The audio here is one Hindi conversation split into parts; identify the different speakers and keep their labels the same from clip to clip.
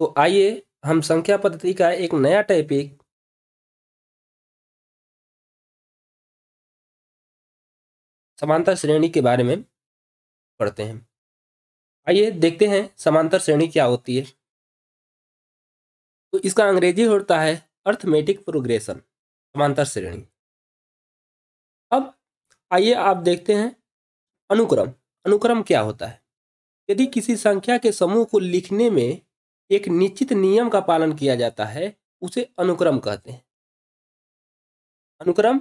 Speaker 1: तो आइए हम संख्या पद्धति का एक नया टॉपिक समांतर श्रेणी के बारे में पढ़ते हैं आइए देखते हैं समांतर श्रेणी क्या होती है
Speaker 2: तो इसका अंग्रेजी होता है अर्थमेटिक प्रोग्रेशन समांतर श्रेणी अब आइए आप देखते हैं अनुक्रम अनुक्रम क्या होता है यदि किसी संख्या के समूह को लिखने में एक निश्चित नियम का पालन किया जाता है उसे अनुक्रम कहते हैं अनुक्रम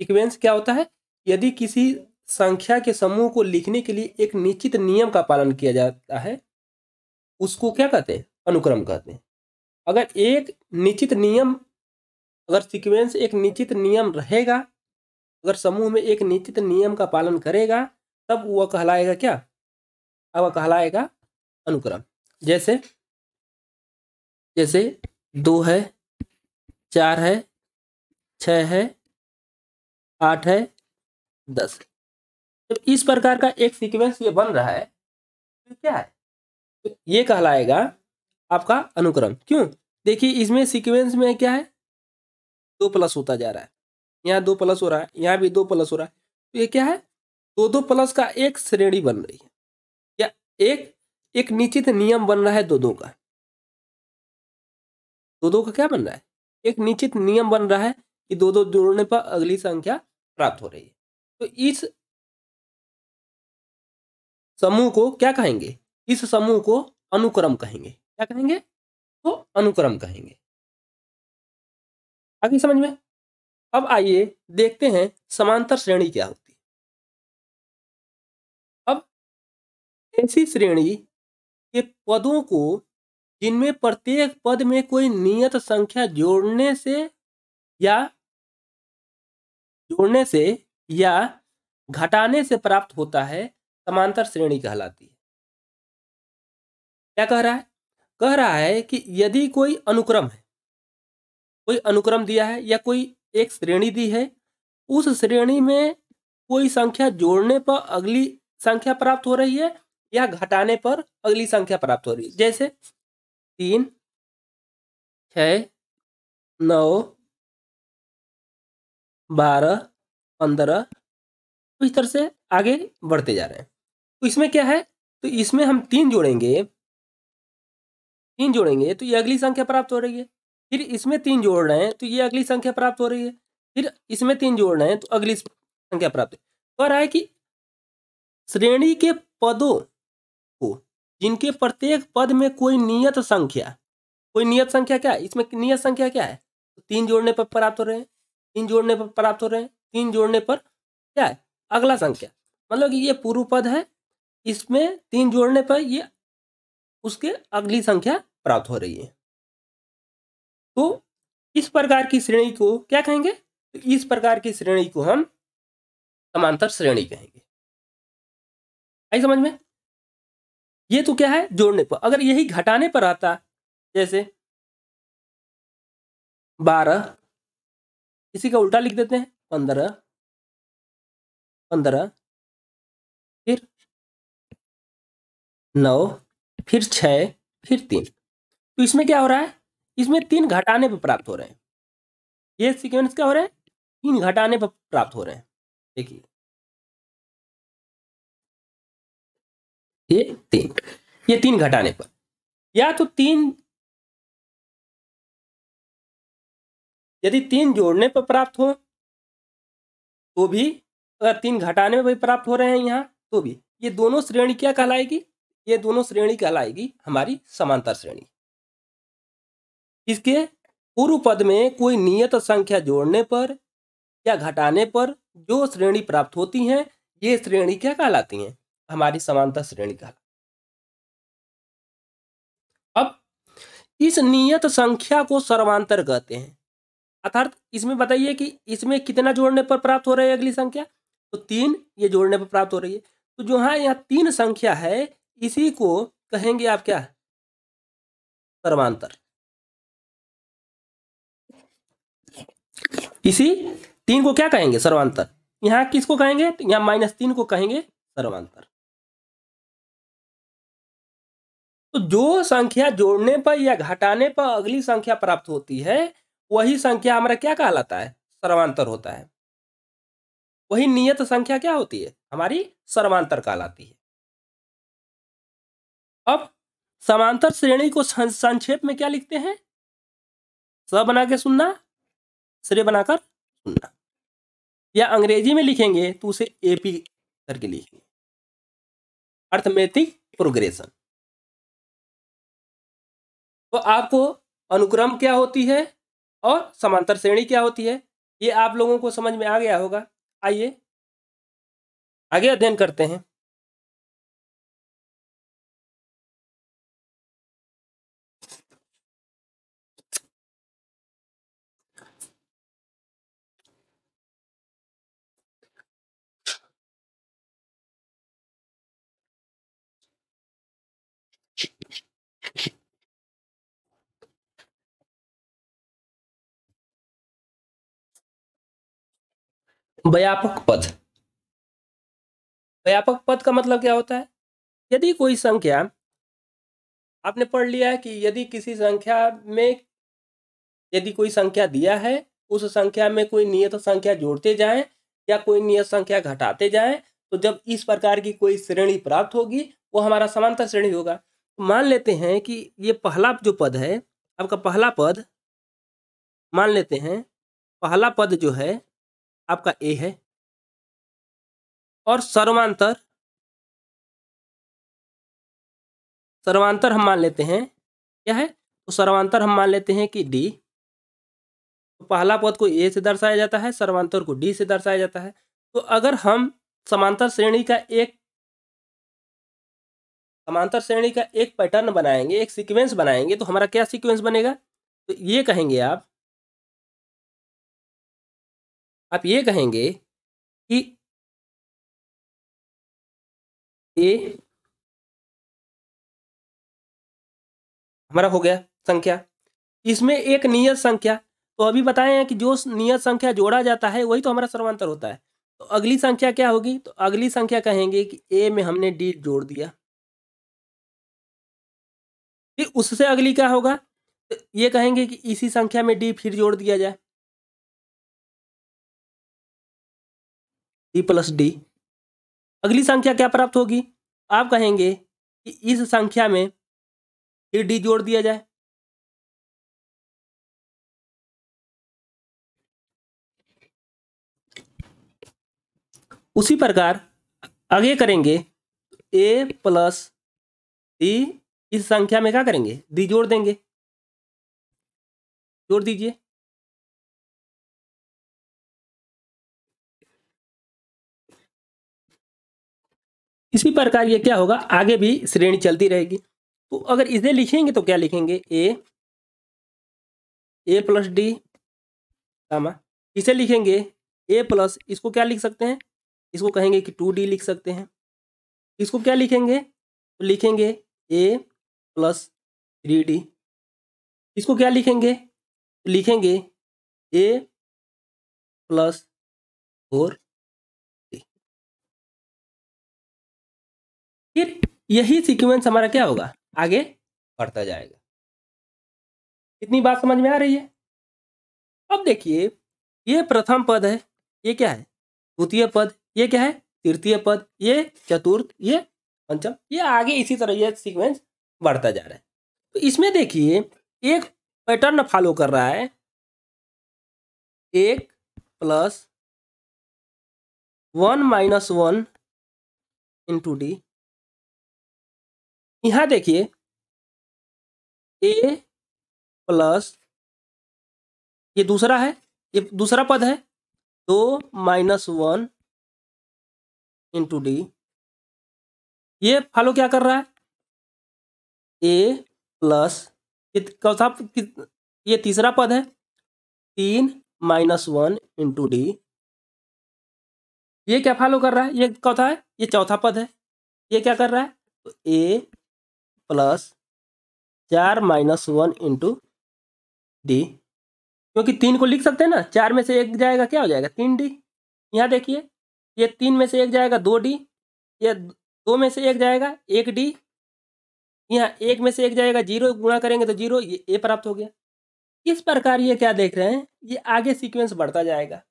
Speaker 2: सीक्वेंस क्या होता है यदि किसी संख्या के समूह को लिखने के लिए एक निश्चित नियम का पालन किया जाता है उसको क्या कहते हैं अनुक्रम कहते हैं अगर एक निश्चित नियम अगर सीक्वेंस एक निश्चित नियम रहेगा अगर समूह में एक निश्चित नियम का पालन करेगा तब वह कहलाएगा क्या अब कहलाएगा अनुक्रम जैसे
Speaker 1: जैसे दो है चार है छ है आठ है दस तो इस प्रकार
Speaker 2: का एक सीक्वेंस ये बन रहा है तो क्या है तो ये कहलाएगा आपका अनुक्रम क्यों देखिए इसमें सीक्वेंस में क्या है दो प्लस होता जा रहा है यहाँ दो प्लस हो रहा है यहाँ भी दो प्लस हो रहा है तो ये क्या है दो दो प्लस का एक श्रेणी बन रही है या एक एक निश्चित नियम बन रहा है दो दो का
Speaker 1: दो दो का क्या बन रहा है एक निश्चित नियम बन रहा है कि दो दो जोड़ने पर अगली संख्या प्राप्त हो रही है तो इस समूह को क्या कहेंगे इस समूह को अनुक्रम कहेंगे क्या कहेंगे तो अनुक्रम कहेंगे आगे समझ में अब आइए देखते हैं समांतर श्रेणी क्या होती है अब ऐसी श्रेणी के पदों को
Speaker 2: जिनमें प्रत्येक पद में कोई नियत संख्या जोड़ने से या जोड़ने से या घटाने से प्राप्त होता है समांतर श्रेणी कहलाती है क्या कह रहा है कह रहा है कि यदि कोई अनुक्रम है कोई अनुक्रम दिया है या कोई एक श्रेणी दी है उस श्रेणी में कोई संख्या जोड़ने पर अगली संख्या प्राप्त हो रही है या घटाने पर अगली संख्या प्राप्त हो रही है जैसे
Speaker 1: तीन छ नौ बारह पंद्रह तो इस तरह से आगे बढ़ते जा रहे हैं तो इसमें क्या है तो इसमें हम तीन जोड़ेंगे
Speaker 2: तीन जोड़ेंगे तो ये अगली संख्या प्राप्त हो रही है फिर इसमें तीन जोड़ रहे हैं तो ये अगली संख्या प्राप्त हो रही है फिर इसमें तीन जोड़ रहे हैं तो अगली संख्या प्राप्त हो तो रहा है कि श्रेणी के पदों जिनके प्रत्येक पद में कोई नियत संख्या कोई नियत संख्या क्या है इसमें नियत संख्या क्या है तो तीन जोड़ने पर प्राप्त हो रहे हैं तीन जोड़ने पर प्राप्त हो रहे हैं तीन जोड़ने पर क्या है अगला संख्या मतलब कि ये पूर्व पद है इसमें तीन जोड़ने पर ये उसके अगली संख्या प्राप्त हो रही है तो इस प्रकार की श्रेणी को क्या कहेंगे तो इस प्रकार की श्रेणी को हम समांतर श्रेणी कहेंगे
Speaker 1: आई समझ में ये तो क्या है जोड़ने पर अगर यही घटाने पर आता जैसे बारह इसी का उल्टा लिख देते हैं पंद्रह पंद्रह फिर नौ फिर छ फिर तीन तो
Speaker 2: इसमें क्या हो रहा है इसमें तीन घटाने पर प्राप्त हो रहे हैं ये सीक्वेंस क्या हो
Speaker 1: रहे हैं तीन घटाने पर प्राप्त हो रहे हैं देखिए ये तीन ये तीन घटाने पर या तो तीन यदि तीन जोड़ने पर प्राप्त हो तो भी अगर तीन घटाने में भी प्राप्त हो रहे हैं यहाँ
Speaker 2: तो भी ये दोनों श्रेणी क्या कहलाएगी ये दोनों श्रेणी कहलाएगी हमारी समांतर श्रेणी इसके पूर्व पद में कोई नियत संख्या जोड़ने पर या घटाने पर जो श्रेणी प्राप्त होती हैं ये श्रेणी क्या कहलाती हैं हमारी समानता श्रेणी कहला अब इस नियत संख्या को सर्वांतर कहते हैं अर्थात इसमें बताइए कि इसमें कितना जोड़ने पर प्राप्त हो रही है अगली संख्या तो तीन ये जोड़ने पर प्राप्त हो रही है तो
Speaker 1: जो हाँ यहाँ तीन संख्या है इसी को कहेंगे आप क्या
Speaker 2: सर्वांतर इसी तीन को क्या कहेंगे सर्वांतर यहाँ किसको कहेंगे तो यहाँ माइनस तीन को कहेंगे सर्वांतर तो जो संख्या जोड़ने पर या घटाने पर अगली संख्या प्राप्त होती है वही संख्या हमारा क्या कहलाता है सर्वांतर होता है वही नियत संख्या क्या होती है हमारी सर्वांतर कहलाती है अब समांतर श्रेणी को संक्षेप में क्या लिखते हैं स बना के सुनना श्रेय बनाकर सुनना
Speaker 1: या अंग्रेजी में लिखेंगे तो उसे एपी करके लिखेंगे अर्थमेटिक प्रोग्रेशन
Speaker 2: तो आपको अनुक्रम क्या होती है और समांतर श्रेणी क्या होती है
Speaker 1: ये आप लोगों को समझ में आ गया होगा आइए आगे अध्ययन करते हैं व्यापक पद व्यापक
Speaker 2: पद का मतलब क्या होता है यदि कोई संख्या आपने पढ़ लिया है कि यदि किसी संख्या में यदि कोई संख्या दिया है उस संख्या में कोई नियत संख्या जोड़ते जाएं या कोई नियत संख्या घटाते जाएं तो जब इस प्रकार की कोई श्रेणी प्राप्त होगी वो हमारा समानता श्रेणी होगा मान लेते हैं कि ये पहला जो पद है आपका पहला पद मान लेते हैं पहला पद
Speaker 1: जो है आपका ए है और सर्वांतर सर्वांतर हम मान लेते हैं
Speaker 2: क्या है तो सर्वांतर हम मान लेते हैं कि डी तो पहला पद को ए से दर्शाया जाता है सर्वांतर को डी से दर्शाया जाता है तो अगर हम समांतर श्रेणी का एक समांतर श्रेणी का एक पैटर्न बनाएंगे एक सीक्वेंस बनाएंगे
Speaker 1: तो हमारा क्या सीक्वेंस बनेगा तो ये कहेंगे आप आप ये कहेंगे कि ए हमारा
Speaker 2: हो गया संख्या इसमें एक नियत संख्या तो अभी बताए हैं कि जो नियत संख्या जोड़ा जाता है वही तो हमारा सर्वांतर होता है तो अगली संख्या क्या होगी तो अगली संख्या कहेंगे कि ए में हमने डी जोड़ दिया फिर उससे अगली
Speaker 1: क्या होगा तो ये कहेंगे कि इसी संख्या में डी फिर जोड़ दिया जाए डी प्लस डी अगली संख्या क्या प्राप्त होगी आप कहेंगे कि इस संख्या में फिर डी जोड़ दिया जाए उसी प्रकार आगे करेंगे ए प्लस डी इस संख्या में क्या करेंगे डी जोड़ देंगे जोड़ दीजिए इसी प्रकार ये क्या होगा आगे भी श्रेणी चलती रहेगी तो अगर इसे लिखेंगे तो क्या लिखेंगे
Speaker 2: ए ए प्लस डी कामा इसे लिखेंगे ए प्लस इसको क्या लिख सकते हैं इसको कहेंगे कि टू डी लिख सकते हैं
Speaker 1: इसको क्या लिखेंगे तो लिखेंगे ए प्लस थ्री डी इसको क्या लिखेंगे तो लिखेंगे ए प्लस फोर फिर यही सीक्वेंस हमारा क्या होगा आगे बढ़ता जाएगा इतनी बात समझ में आ रही है अब देखिए ये
Speaker 2: प्रथम पद है ये क्या है द्वितीय पद ये क्या है तृतीय पद ये चतुर्थ ये पंचम ये आगे इसी तरह ये सीक्वेंस बढ़ता जा रहा है तो इसमें
Speaker 1: देखिए एक पैटर्न फॉलो कर रहा है एक plus one minus one into D यहां देखिए ए प्लस ये दूसरा है ये दूसरा पद है दो माइनस वन इंटू डी ये फॉलो क्या कर रहा है ए प्लस
Speaker 2: चौथा ये तीसरा पद है तीन माइनस वन इंटू डी ये क्या फॉलो कर रहा है ये चौथा है ये चौथा पद है ये क्या कर रहा है ए तो प्लस चार माइनस वन इंटू डी क्योंकि तीन को लिख सकते हैं ना चार में से एक जाएगा क्या हो जाएगा तीन डी यहाँ देखिए ये तीन में से एक जाएगा दो डी ये दो में से एक जाएगा एक डी यहाँ एक में से एक जाएगा जीरो गुणा करेंगे तो जीरो ये ए प्राप्त हो गया इस प्रकार ये क्या देख रहे हैं ये आगे सीक्वेंस बढ़ता जाएगा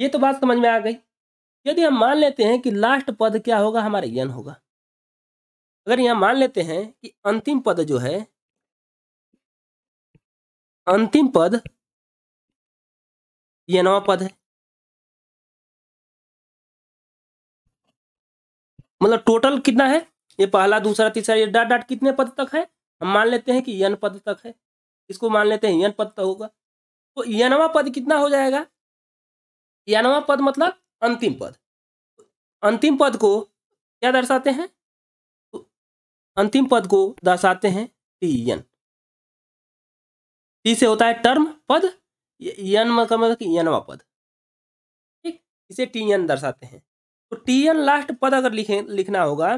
Speaker 2: ये तो बात समझ में आ गई यदि हम मान लेते हैं कि लास्ट पद क्या होगा हमारा यन होगा अगर यहां मान लेते हैं कि अंतिम
Speaker 1: पद जो है अंतिम पद यह नवा पद है मतलब टोटल कितना है ये पहला दूसरा तीसरा ये डाट डाट कितने पद तक
Speaker 2: है हम मान लेते हैं कि यन पद तक है इसको मान लेते हैं यन पद तक होगा तो यनवा पद कितना हो जाएगा यनवा पद मतलब अंतिम पद अंतिम पद को क्या दर्शाते हैं अंतिम पद को दर्शाते हैं टी एन टी से होता है टर्म पद यन मतलब कि यनवा पद ठीक इसे टी एन दर्शाते हैं तो टी एन लास्ट पद अगर लिखे लिखना होगा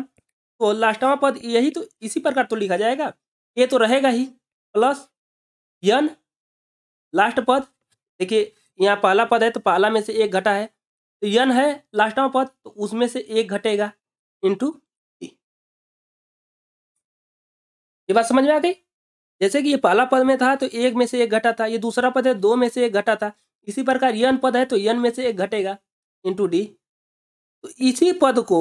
Speaker 2: तो लास्टवा पद यही तो इसी प्रकार तो लिखा जाएगा ये तो रहेगा ही प्लस यन लास्ट पद देखिए यहाँ पहला पद है तो पहला में से एक घटा है तो यन है लास्टवा पद तो उसमें से एक घटेगा इंटू ये बात समझ में आ गई जैसे कि ये पहला पद में था तो एक में से एक घटा था ये दूसरा पद है दो में से एक घटा था इसी प्रकार यन पद है तो यन में से एक घटेगा इंटू डी तो इसी पद को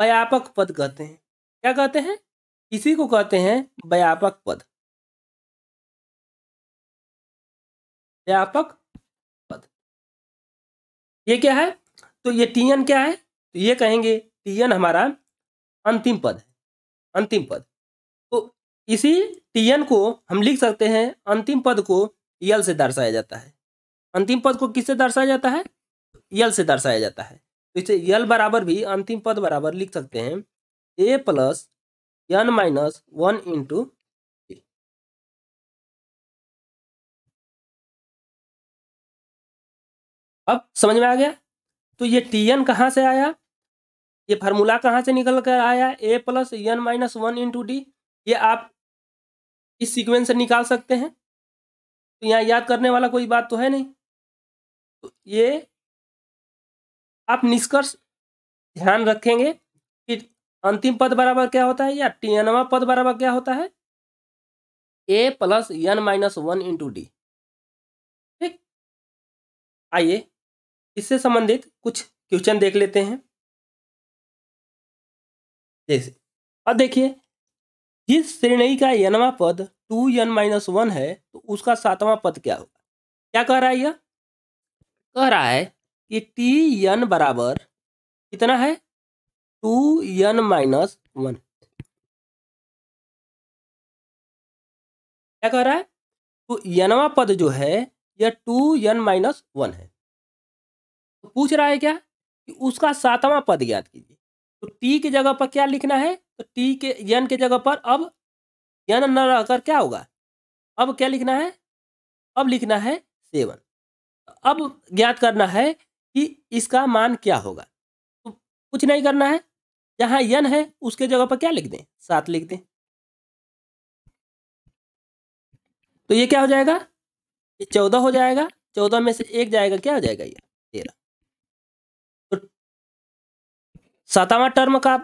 Speaker 2: व्यापक पद कहते हैं क्या कहते हैं इसी को कहते
Speaker 1: हैं व्यापक पद व्यापक पद ये क्या है तो ये टीएन क्या है
Speaker 2: तो ये कहेंगे टीएन हमारा अंतिम पद है अंतिम पद इसी टीएन को हम लिख सकते हैं अंतिम पद को यल से दर्शाया जाता है अंतिम पद को किससे दर्शाया जाता है यल से दर्शाया जाता है तो इसे यल बराबर
Speaker 1: भी अंतिम पद बराबर लिख सकते हैं A plus N minus one into अब समझ में आ गया तो ये टी एन कहाँ से आया
Speaker 2: ये फार्मूला कहाँ से निकल कर आया A plus N minus one into D ये आप इस सीक्वेंस से निकाल सकते हैं तो यहाँ याद करने वाला कोई बात तो है नहीं तो ये आप निष्कर्ष ध्यान रखेंगे कि अंतिम पद बराबर क्या होता है या टीएनवा पद बराबर क्या होता है A plus N minus one into D
Speaker 1: ठीक आइए इससे संबंधित कुछ क्वेश्चन देख लेते हैं जैसे अब देखिए जिस
Speaker 2: श्रेणी का यनवा पद टू यन माइनस वन है तो उसका सातवां पद क्या होगा क्या कह रहा है यह कह रहा है कि टी यन बराबर कितना
Speaker 1: है टू यन माइनस वन क्या कह रहा है तो यनवा पद जो है यह
Speaker 2: टू यन माइनस वन है तो पूछ रहा है क्या कि उसका सातवां पद ज्ञात कीजिए तो टी की जगह पर क्या लिखना है तो टी के यन के जगह पर अब यन न रहकर क्या होगा अब क्या लिखना है अब लिखना है सेवन अब ज्ञात करना है कि इसका मान क्या होगा तो कुछ नहीं करना है जहां यन है उसके जगह पर क्या लिख दें सात लिख दें
Speaker 1: तो ये क्या हो जाएगा ये चौदह हो जाएगा चौदह में से एक जाएगा क्या हो जाएगा ये तेरह तो
Speaker 2: सातवां टर्म का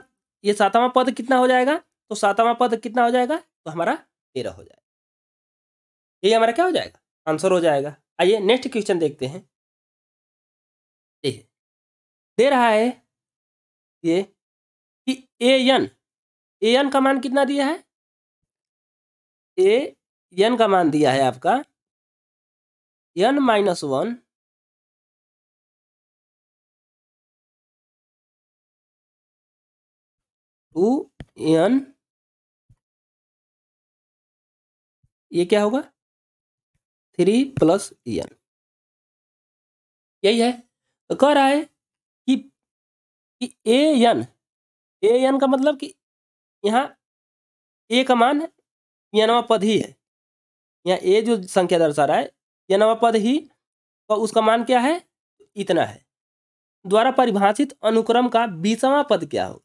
Speaker 2: ये सातवां पद कितना हो जाएगा तो सातवां पद कितना हो जाएगा
Speaker 1: तो हमारा तेरह हो जाएगा ये हमारा क्या हो जाएगा आंसर हो जाएगा आइए नेक्स्ट क्वेश्चन देखते हैं देखिए दे रहा है ये कि ए एन ए एन का मान कितना दिया है ए एन का मान दिया है आपका N minus one to N ये क्या होगा थ्री प्लस एन यही है तो कह रहा है कि कि ए एन ए एन का मतलब कि यहाँ ए का मान
Speaker 2: एनवा पद ही है यहाँ ए जो संख्या दर्शा रहा है एनवा पद ही और तो उसका मान क्या है इतना है द्वारा परिभाषित अनुक्रम का बीसवा पद क्या होगा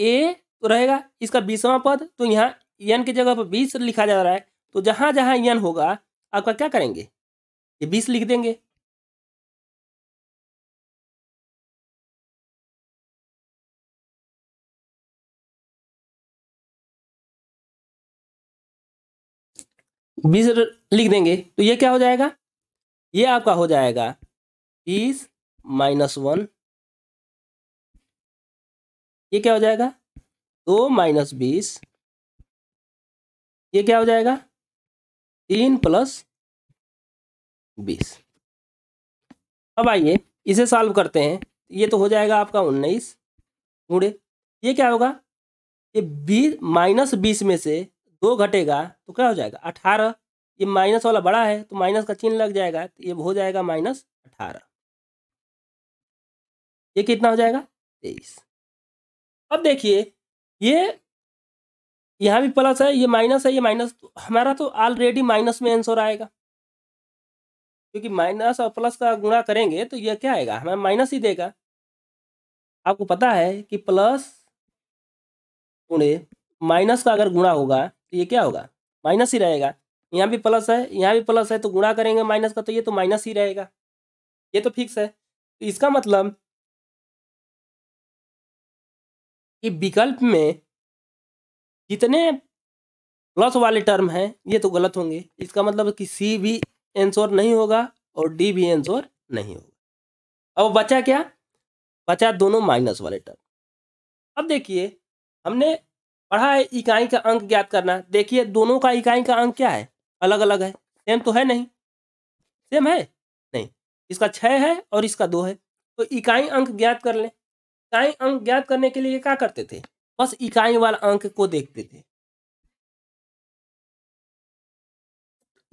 Speaker 2: ए तो रहेगा इसका बीसवा पद तो यहाँ एन की जगह पर बीस लिखा जा रहा है तो जहाँ जहाँ एन होगा आपका क्या
Speaker 1: करेंगे ये बीस लिख देंगे बीस लिख देंगे तो ये क्या हो जाएगा ये आपका हो जाएगा बीस माइनस वन ये क्या हो जाएगा दो माइनस बीस ये क्या हो जाएगा तीन प्लस बीस अब आइए इसे सॉल्व करते हैं
Speaker 2: ये तो हो जाएगा आपका उन्नीस गुड़े ये क्या होगा ये बीस माइनस बीस में से दो घटेगा तो क्या हो जाएगा अठारह ये माइनस वाला बड़ा है तो माइनस का चिन्ह लग जाएगा तो ये हो जाएगा माइनस अठारह ये कितना हो जाएगा तेईस अब देखिए ये यहाँ भी प्लस है ये माइनस है ये माइनस तो हमारा तो ऑलरेडी माइनस में आंसर आएगा क्योंकि माइनस और प्लस का गुणा करेंगे तो ये क्या आएगा हमें माइनस ही देगा आपको पता है कि प्लस गुणे माइनस का अगर गुणा होगा तो ये क्या होगा माइनस ही रहेगा यहाँ भी प्लस है यहाँ भी प्लस है तो गुणा करेंगे माइनस का तो ये तो माइनस ही रहेगा ये तो फिक्स है तो इसका मतलब
Speaker 1: कि विकल्प में जितने प्लस वाले टर्म हैं ये तो गलत होंगे इसका मतलब कि सी भी
Speaker 2: एंसोर नहीं होगा और डी भी एंसोर नहीं होगा अब बचा क्या बचा दोनों माइनस वाले टर्म अब देखिए हमने पढ़ा है इकाई का अंक ज्ञात करना देखिए दोनों का इकाई का अंक क्या है अलग अलग है सेम तो है नहीं सेम है नहीं इसका छः है और इसका दो है तो इकाई अंक ज्ञात कर लें इकाई अंक ज्ञात करने के लिए क्या करते थे बस इकाई वाला अंक को देखते
Speaker 1: थे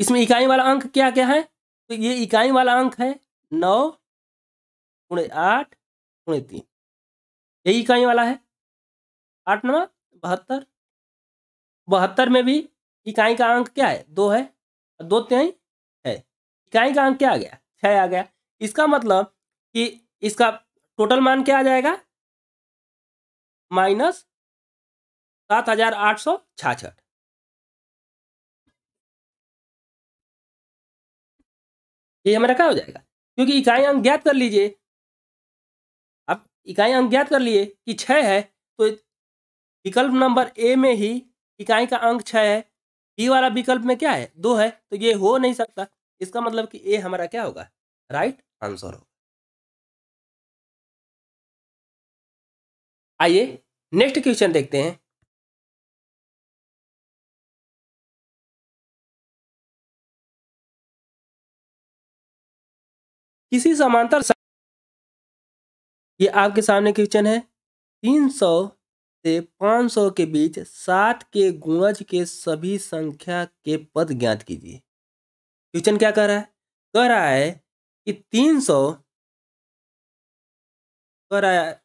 Speaker 1: इसमें इकाई वाला अंक क्या क्या है तो ये इकाई वाला अंक है नौ पुणे आठ
Speaker 2: पुणे तीन यही इकाई वाला है आठ नवा बहत्तर बहत्तर में भी इकाई का अंक क्या है दो है दो त्याई है इकाई का अंक क्या आ गया छह आ गया इसका मतलब कि इसका
Speaker 1: टोटल मान क्या आ जाएगा माइनस सात हजार आठ सौ छाछठ ये हमारा क्या हो जाएगा क्योंकि इकाई अंक ज्ञात कर लीजिए
Speaker 2: अब इकाई अंक ज्ञात कर लिए कि छह है तो विकल्प नंबर ए में ही इकाई का अंक छह है बी वाला विकल्प में क्या है दो है तो ये हो नहीं सकता
Speaker 1: इसका मतलब कि ए हमारा क्या होगा राइट आंसर होगा आइए नेक्स्ट क्वेश्चन देखते हैं किसी समांतर ये आपके सामने क्वेश्चन है तीन सौ से पांच सौ के बीच
Speaker 2: सात के गुणज के सभी संख्या के पद ज्ञात कीजिए क्वेश्चन
Speaker 1: क्या कह रहा है कह रहा है कि तीन सौ कह रहा है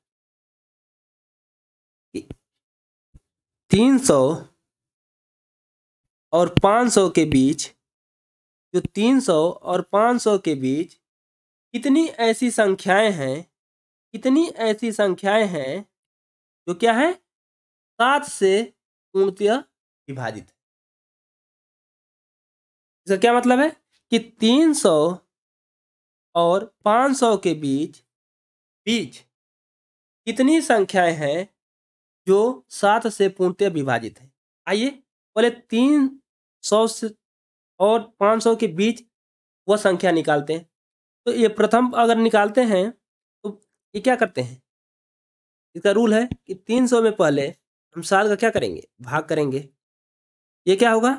Speaker 1: तीन सौ और पाँच सौ के बीच जो
Speaker 2: तीन सौ और पाँच सौ के बीच कितनी ऐसी संख्याएं हैं कितनी ऐसी संख्याएं हैं जो क्या है सात से
Speaker 1: पूर्णतया विभाजित है इसका क्या मतलब है कि तीन सौ और पाँच सौ के बीच बीच
Speaker 2: कितनी संख्याएं हैं जो सात से पूर्णतः विभाजित है आइए पहले तीन सौ से और पाँच सौ के बीच वह संख्या निकालते हैं तो ये प्रथम अगर निकालते हैं तो ये क्या
Speaker 1: करते हैं इसका रूल है कि तीन सौ में पहले हम सात का क्या करेंगे भाग करेंगे ये क्या होगा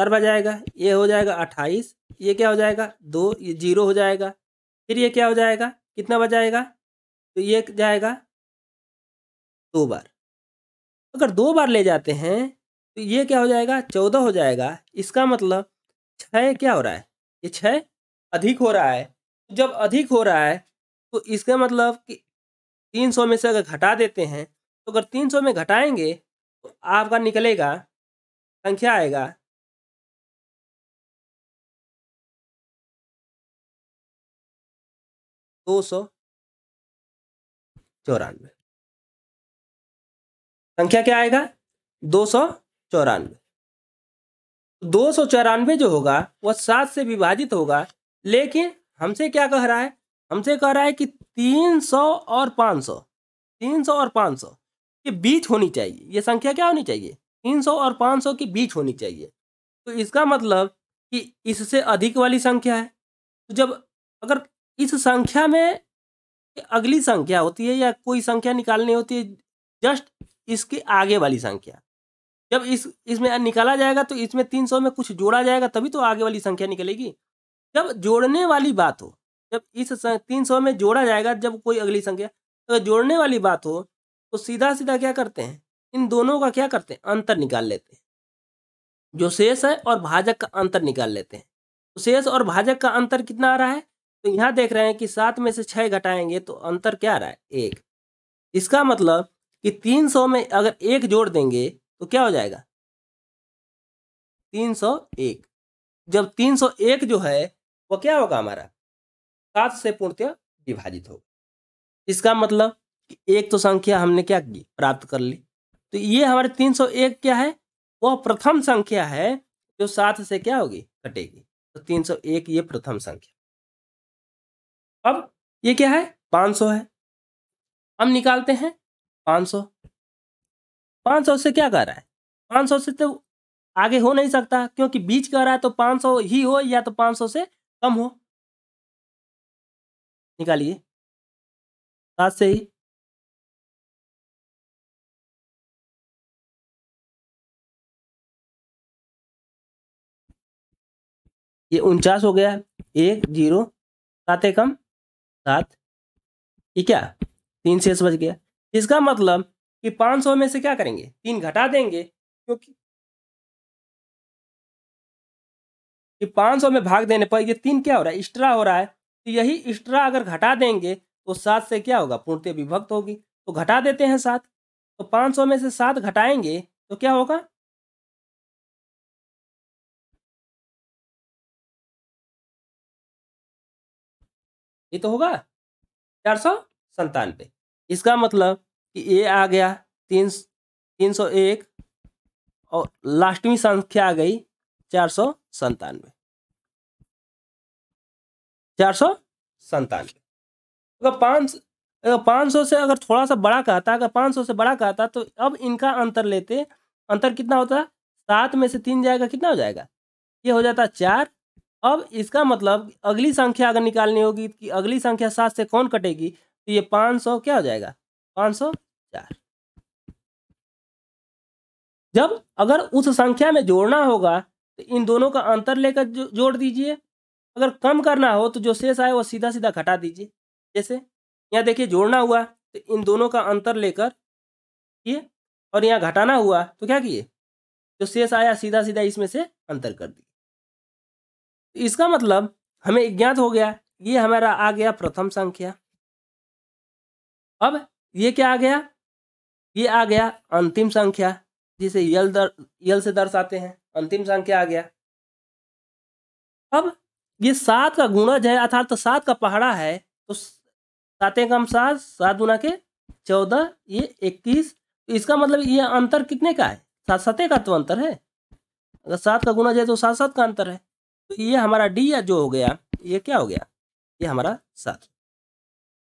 Speaker 1: चार बार जाएगा ये हो जाएगा अट्ठाईस ये क्या हो जाएगा दो
Speaker 2: ये जीरो हो जाएगा फिर ये क्या हो जाएगा कितना बार जाएगा तो ये जाएगा दो बार अगर दो बार ले जाते हैं तो ये क्या हो जाएगा चौदह हो जाएगा इसका मतलब छः क्या हो रहा है ये छः अधिक हो रहा है जब अधिक हो रहा है तो इसका मतलब कि तीन सौ में
Speaker 1: से अगर घटा देते हैं तो अगर तीन सौ में घटाएंगे तो आपका निकलेगा संख्या आएगा दो सौ चौरानवे संख्या क्या आएगा दो सौ चौरानवे
Speaker 2: दो सौ चौरानवे जो होगा वह सात से विभाजित होगा लेकिन हमसे क्या कह रहा है हमसे कह रहा है कि तीन सौ और पाँच सौ तीन सौ और पाँच सौ के बीच होनी चाहिए यह संख्या क्या होनी चाहिए तीन सौ और पाँच सौ के बीच होनी चाहिए तो इसका मतलब कि इससे अधिक वाली संख्या है तो जब अगर इस संख्या में अगली संख्या होती है या कोई संख्या निकालनी होती है जस्ट इसके आगे वाली संख्या जब इस इसमें निकाला जाएगा तो इसमें तीन सौ में कुछ जोड़ा जाएगा तभी तो आगे वाली संख्या निकलेगी जब जोड़ने वाली बात हो जब इस तीन सौ में जोड़ा जाएगा जब कोई अगली संख्या अगर तो जोड़ने वाली बात हो तो सीधा सीधा क्या करते हैं इन दोनों का क्या करते हैं अंतर निकाल लेते हैं जो शेष है और भाजक का अंतर निकाल लेते हैं तो शेष और भाजक का अंतर कितना आ रहा है तो यहाँ देख रहे हैं कि सात में से छः घटाएंगे तो अंतर क्या रहा है एक इसका मतलब कि तीन सौ में अगर एक जोड़ देंगे तो क्या हो जाएगा तीन सौ एक जब तीन सौ एक जो है वह क्या होगा हमारा सात से पूर्णतया विभाजित होगा इसका मतलब कि एक तो संख्या हमने क्या की प्राप्त कर ली तो ये हमारे तीन सौ एक क्या है वह प्रथम संख्या है जो सात से क्या होगी घटेगी तो तीन सौ एक ये प्रथम संख्या
Speaker 1: अब ये क्या है 500 है हम निकालते हैं 500 500 से क्या कर रहा है 500 से तो
Speaker 2: आगे हो नहीं सकता क्योंकि बीच कर रहा है तो 500 ही हो या तो 500 से कम हो
Speaker 1: निकालिए सात से ही ये उनचास हो गया एक जीरो सात कम सात ये क्या तीन शेष बच गया
Speaker 2: इसका मतलब कि पांच सौ में से क्या करेंगे तीन घटा देंगे क्योंकि कि 500 में भाग देने पर ये तीन क्या हो रहा है एक्स्ट्रा हो रहा है तो यही एक्स्ट्रा अगर घटा देंगे तो सात से क्या होगा पूर्णतः विभक्त होगी तो
Speaker 1: घटा देते हैं सात तो 500 में से सात घटाएंगे तो क्या होगा ये तो होगा चार सौ संतानवे इसका
Speaker 2: मतलब कि ये आ गया तीन तीन सौ एक और लास्टवी संख्या आ गई चार सौ संतानवे चार सौ संतानवे अगर पाँच अगर पाँच सौ से अगर थोड़ा सा बड़ा कहता अगर पाँच सौ से बड़ा कहता तो अब इनका अंतर लेते अंतर कितना होता सात में से तीन जाएगा कितना हो जाएगा ये हो जाता चार अब इसका मतलब अगली संख्या अगर निकालनी होगी कि अगली संख्या सात से कौन कटेगी तो ये पाँच सौ क्या हो जाएगा पाँच सौ चार जब अगर उस संख्या में जोड़ना होगा तो इन दोनों का अंतर लेकर जो, जोड़ दीजिए अगर कम करना हो तो जो शेष आए वो सीधा सीधा घटा दीजिए जैसे यहाँ देखिए जोड़ना हुआ तो इन दोनों का अंतर लेकर किए और यहाँ घटाना हुआ तो क्या किए जो शेष आया सीधा सीधा इसमें से अंतर कर दिए इसका मतलब हमें ज्ञात हो गया ये हमारा आ गया प्रथम संख्या अब ये क्या आ गया ये आ गया अंतिम संख्या जिसे यल दर यल से दर्शाते हैं अंतिम संख्या आ गया अब ये सात का गुणज है अर्थात तो सात का पहाड़ा है तो सातें कम सात सात गुना के चौदह ये इक्कीस तो इसका मतलब ये अंतर कितने का है सात सतह का तो अंतर है अगर सात का गुणज है तो सात सात का अंतर है तो ये हमारा डी या जो हो गया ये क्या हो गया ये हमारा सात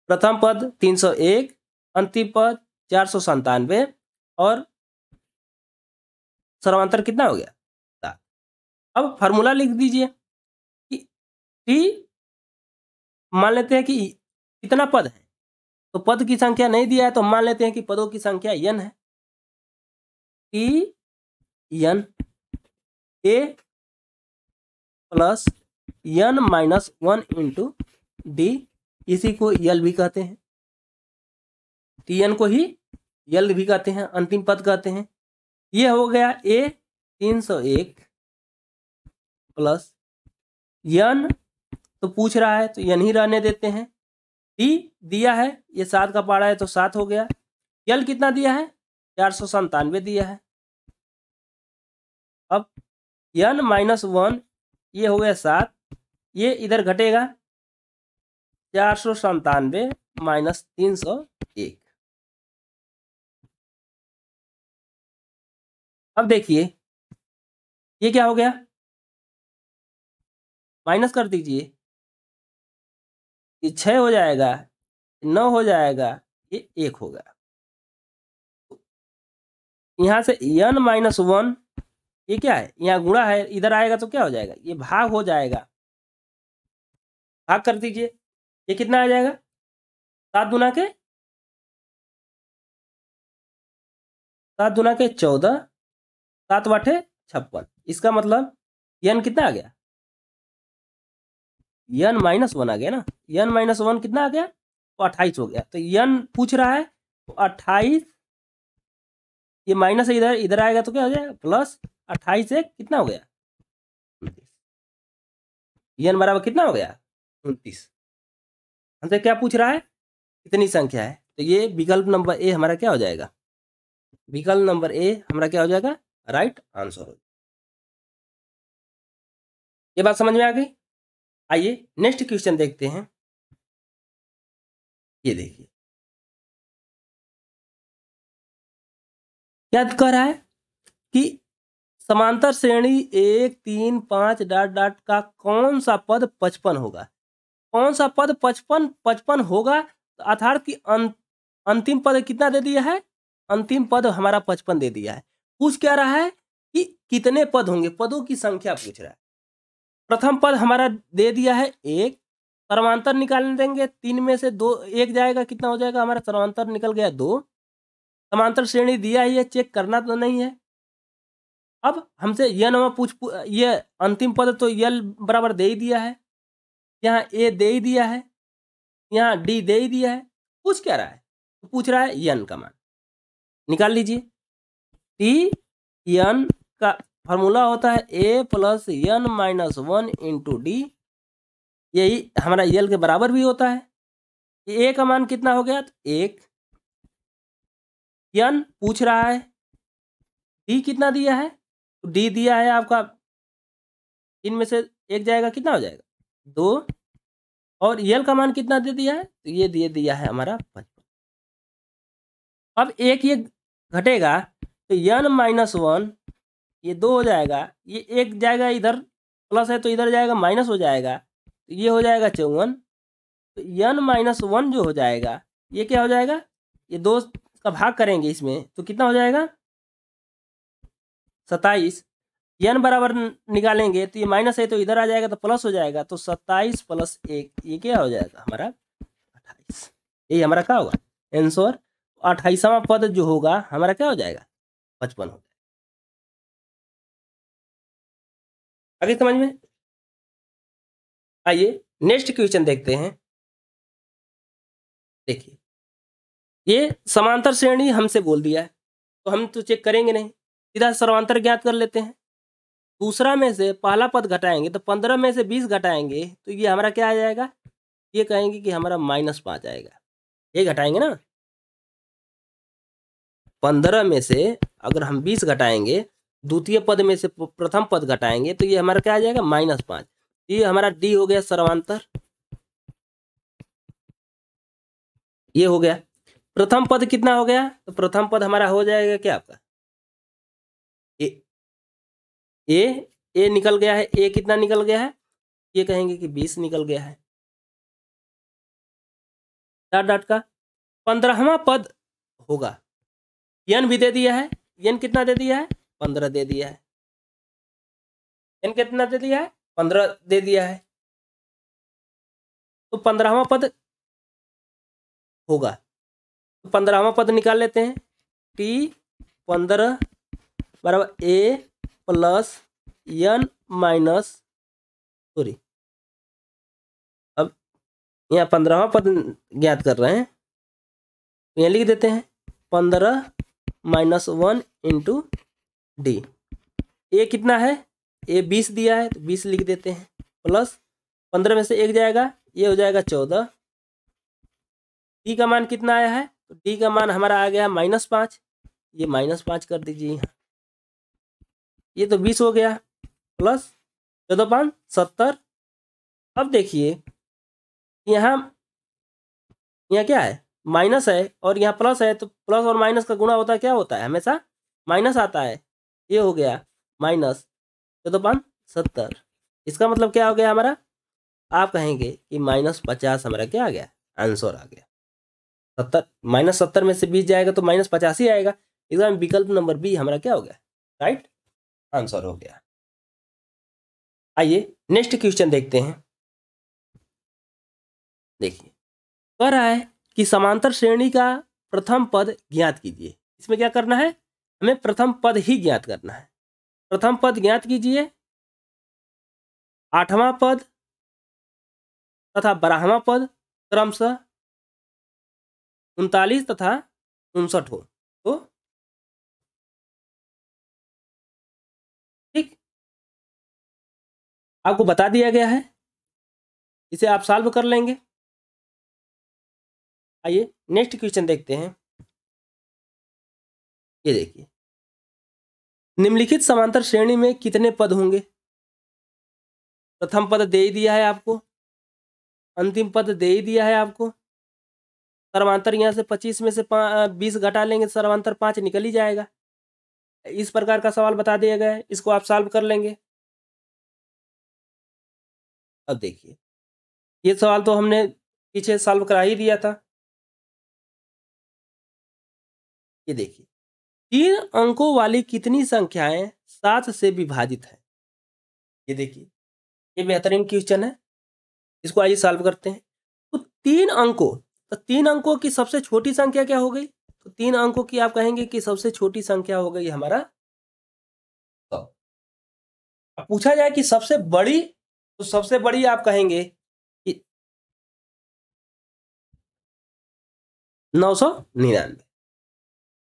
Speaker 2: प्रथम पद 301 अंतिम पद चार सौ संतानवे और सर्वांतर कितना हो गया सात अब फार्मूला लिख दीजिए कि टी मान लेते हैं कि कितना पद है तो पद की संख्या नहीं दिया है तो मान लेते हैं कि पदों की संख्या यन है T N A plus N minus one into D इसी को यल भी कहते हैं टी एन को ही यल भी कहते हैं अंतिम पद कहते हैं ये हो गया ए तीन सौ एक प्लस यन तो पूछ रहा है तो यन ही रहने देते हैं टी दिया है ये सात का पारा है तो सात हो गया यल कितना दिया है चार सौ संतानवे दिया है अब यन माइनस वन ये हो गया सात ये इधर घटेगा
Speaker 1: चार सौ संतानवे माइनस तीन सौ एक अब देखिए ये क्या हो गया माइनस कर दीजिए ये छह हो जाएगा नौ हो जाएगा ये एक होगा यहां से यन माइनस वन
Speaker 2: ये क्या है यहाँ गुणा है इधर आएगा तो क्या हो जाएगा ये भाग हो जाएगा
Speaker 1: भाग कर दीजिए ये कितना आ जाएगा सात दुना के सात दुना के चौदह सात वाठे छप्पन इसका मतलब यन कितना आ गया यन
Speaker 2: माइनस वन आ गया ना यन माइनस वन कितना आ गया तो अट्ठाईस हो गया तो यन पूछ रहा है तो अट्ठाईस ये माइनस इधर इधर आएगा तो क्या हो जाएगा प्लस अट्ठाईस एक कितना हो गया एन बराबर कितना हो गया उनतीस हमसे क्या पूछ रहा है कितनी संख्या है तो ये विकल्प नंबर ए हमारा क्या हो जाएगा विकल्प नंबर ए हमारा क्या हो जाएगा राइट
Speaker 1: आंसर हो ये बात समझ में आ गई आइए नेक्स्ट क्वेश्चन देखते हैं ये देखिए क्या कह रहा है कि समांतर
Speaker 2: श्रेणी एक तीन पाँच डाट डाट का कौन सा पद पचपन होगा कौन सा पद पचपन पचपन होगा तो अर्थात की अं, अंतिम पद कितना दे दिया है अंतिम पद हमारा पचपन दे दिया है पूछ क्या रहा है कि कितने पद होंगे पदों की संख्या पूछ रहा है प्रथम पद हमारा दे दिया है एक सर्वांतर निकालने देंगे तीन में से दो एक जाएगा कितना हो जाएगा हमारा सर्वांतर निकल गया दो समांतर श्रेणी दिया ही है चेक करना तो नहीं है अब हमसे यह नवा पूछ ये अंतिम पद तो यल बराबर दे ही दिया है यहाँ ए दे ही दिया है यहाँ डी दे ही दिया है पूछ क्या रहा है तो पूछ रहा है यन का मान निकाल लीजिए टी यन का फॉर्मूला होता है A plus N minus one into D यही हमारा यल के बराबर भी होता है ए का मान कितना हो गया तो एक यन पूछ रहा है डी कितना दिया है डी दिया है आपका में से एक जाएगा कितना हो जाएगा दो और यल का मान कितना दे दिया है तो ये दे दिया है हमारा पचपन अब एक ये घटेगा तो यन माइनस वन ये दो हो जाएगा ये एक जाएगा इधर प्लस है तो इधर जाएगा माइनस हो जाएगा तो ये हो जाएगा चौवन तो यन माइनस वन जो हो जाएगा ये क्या हो जाएगा ये दो का भाग करेंगे इसमें तो कितना हो जाएगा सत्ताईस एन बराबर निकालेंगे तो ये माइनस है तो इधर आ जाएगा तो प्लस हो जाएगा तो सत्ताईस प्लस एक ये क्या हो जाएगा हमारा अट्ठाईस ये हमारा क्या होगा एंसर
Speaker 1: अट्ठाईसवा पद जो होगा हमारा क्या हो जाएगा पचपन हो जाएगा आगे समझ में आइए नेक्स्ट क्वेश्चन देखते हैं देखिए ये
Speaker 2: समांतर श्रेणी हमसे बोल दिया है तो हम तो चेक करेंगे नहीं सीधा सर्वांतर ज्ञात कर लेते हैं दूसरा में से पहला पद घटाएंगे तो पंद्रह में से बीस घटाएंगे तो ये हमारा क्या आ जाएगा ये कहेंगे कि हमारा माइनस पाँच आएगा ये घटाएंगे ना पंद्रह में से अगर हम बीस घटाएंगे द्वितीय पद में से प्रथम पद घटाएंगे तो ये हमारा क्या आ जाएगा माइनस पाँच ये हमारा डी हो गया सर्वांतर
Speaker 1: ये हो गया प्रथम पद कितना हो गया तो प्रथम पद हमारा हो जाएगा क्या आपका
Speaker 2: ए ए निकल गया है ए कितना निकल गया है ये कहेंगे कि बीस निकल गया है डॉट डॉट का पंद्रहवा पद होगा यन भी दे दिया है यन कितना दे दिया है पंद्रह दे दिया है
Speaker 1: यन कितना दे दिया है पंद्रह दे दिया है तो पंद्रहवा पद होगा तो पंद्रहवा पद
Speaker 2: निकाल लेते हैं टी पंद्रह बराबर A plus
Speaker 1: N minus sorry अब यहाँ पंद्रहवा पद ज्ञात कर रहे हैं तो यहाँ लिख देते हैं
Speaker 2: पंद्रह minus one into D A कितना है ए बीस दिया है तो बीस लिख देते हैं प्लस पंद्रह में से एक जाएगा ये हो जाएगा चौदह डी का मान कितना आया है तो डी का मान हमारा आ गया है माइनस पाँच ये माइनस पाँच कर दीजिए यहाँ ये तो बीस हो गया प्लस चौदह पाँच सत्तर अब देखिए यहाँ यहाँ क्या है माइनस है और यहाँ प्लस है तो प्लस और माइनस का गुणा होता है क्या होता है हमेशा माइनस आता है ये हो गया माइनस चौदह पाँच सत्तर इसका मतलब क्या हो गया हमारा आप कहेंगे कि माइनस पचास हमारा क्या आ गया आंसर आ गया सत्तर माइनस सत्तर में से बीस जाएगा तो माइनस पचास ही आएगा इसका विकल्प नंबर बी हमारा क्या हो गया राइट आंसर हो गया
Speaker 1: आइए नेक्स्ट क्वेश्चन देखते हैं देखिए
Speaker 2: कह रहा है कि समांतर श्रेणी का प्रथम पद ज्ञात कीजिए इसमें क्या करना है हमें प्रथम पद ही ज्ञात करना है प्रथम पद
Speaker 1: ज्ञात कीजिए आठवां पद तथा बारहवा पद क्रमशः उनतालीस तथा उनसठ हो आपको बता दिया गया है इसे आप सॉल्व कर लेंगे आइए नेक्स्ट क्वेश्चन देखते हैं ये देखिए निम्नलिखित समांतर श्रेणी में कितने पद होंगे प्रथम पद दे ही दिया है आपको
Speaker 2: अंतिम पद दे ही दिया है आपको सर्वांतर यहाँ से पच्चीस में से बीस घटा लेंगे सर्वांतर पाँच निकल ही जाएगा इस प्रकार का सवाल बता दिया गया है इसको आप सॉल्व
Speaker 1: कर लेंगे अब देखिए ये सवाल तो हमने पीछे सॉल्व करा ही दिया था
Speaker 2: ये देखिए तीन अंकों वाली कितनी संख्याएं सात से विभाजित हैं ये देखिए ये बेहतरीन क्वेश्चन है इसको आइए सॉल्व करते हैं तो तीन अंकों तो तीन अंकों की सबसे छोटी संख्या क्या हो गई तो तीन अंकों की आप कहेंगे कि सबसे छोटी संख्या हो गई हमारा
Speaker 1: तो। पूछा जाए कि सबसे बड़ी तो सबसे बड़ी आप कहेंगे कि नौ सौ निन्यानवे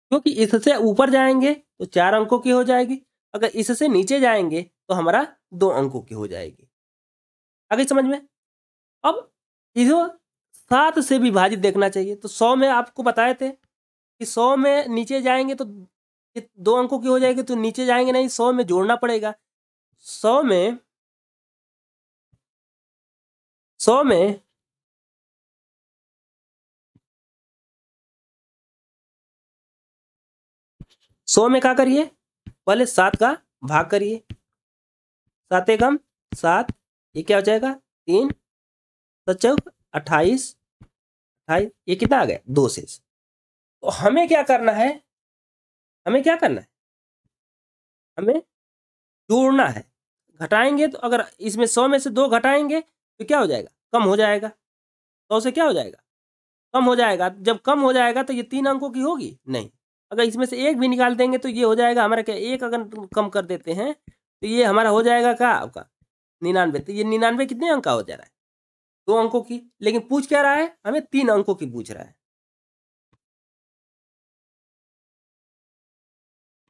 Speaker 1: क्योंकि इससे ऊपर जाएंगे तो चार अंकों की हो जाएगी अगर इससे नीचे
Speaker 2: जाएंगे तो हमारा दो अंकों की हो जाएगी आगे समझ में अब इधर सात से विभाजित देखना चाहिए तो सौ में आपको बताए थे कि सौ में नीचे जाएंगे तो दो अंकों की हो जाएगी तो नीचे जाएंगे नहीं सौ में जोड़ना पड़ेगा
Speaker 1: सौ में सौ में सौ में क्या करिए पहले सात का भाग करिए
Speaker 2: सात एकम सात ये क्या हो जाएगा तीन
Speaker 1: सचौक तो अट्ठाईस अट्ठाईस ये कितना आ गया दो से तो हमें क्या करना है हमें क्या करना है हमें
Speaker 2: जोड़ना है घटाएंगे तो अगर इसमें सौ में से दो घटाएंगे तो क्या हो जाएगा कम हो जाएगा सौ तो से क्या हो जाएगा कम हो जाएगा जब कम हो जाएगा तो ये तीन अंकों की होगी नहीं अगर इसमें से एक भी निकाल देंगे तो ये हो जाएगा हमारा क्या एक अगर कम कर देते हैं तो ये हमारा हो जाएगा क्या आपका निन्यानवे तो ये निन्यानवे कितने अंक का हो जा रहा है दो
Speaker 1: अंकों की लेकिन पूछ क्या रहा है हमें तीन अंकों की पूछ रहा है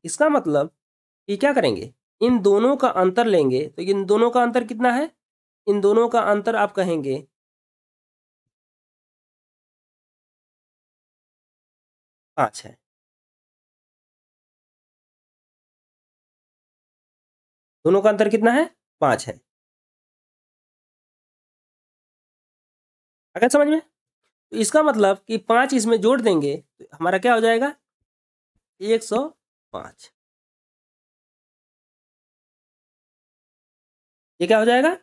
Speaker 1: इसका मतलब ये क्या करेंगे इन दोनों का अंतर लेंगे तो इन दोनों का अंतर कितना है इन दोनों का अंतर आप कहेंगे पाँच है दोनों का अंतर कितना है पांच है
Speaker 2: अगर समझ में तो इसका मतलब कि पांच इसमें जोड़ देंगे तो हमारा क्या हो जाएगा
Speaker 1: एक सौ पांच ये क्या हो जाएगा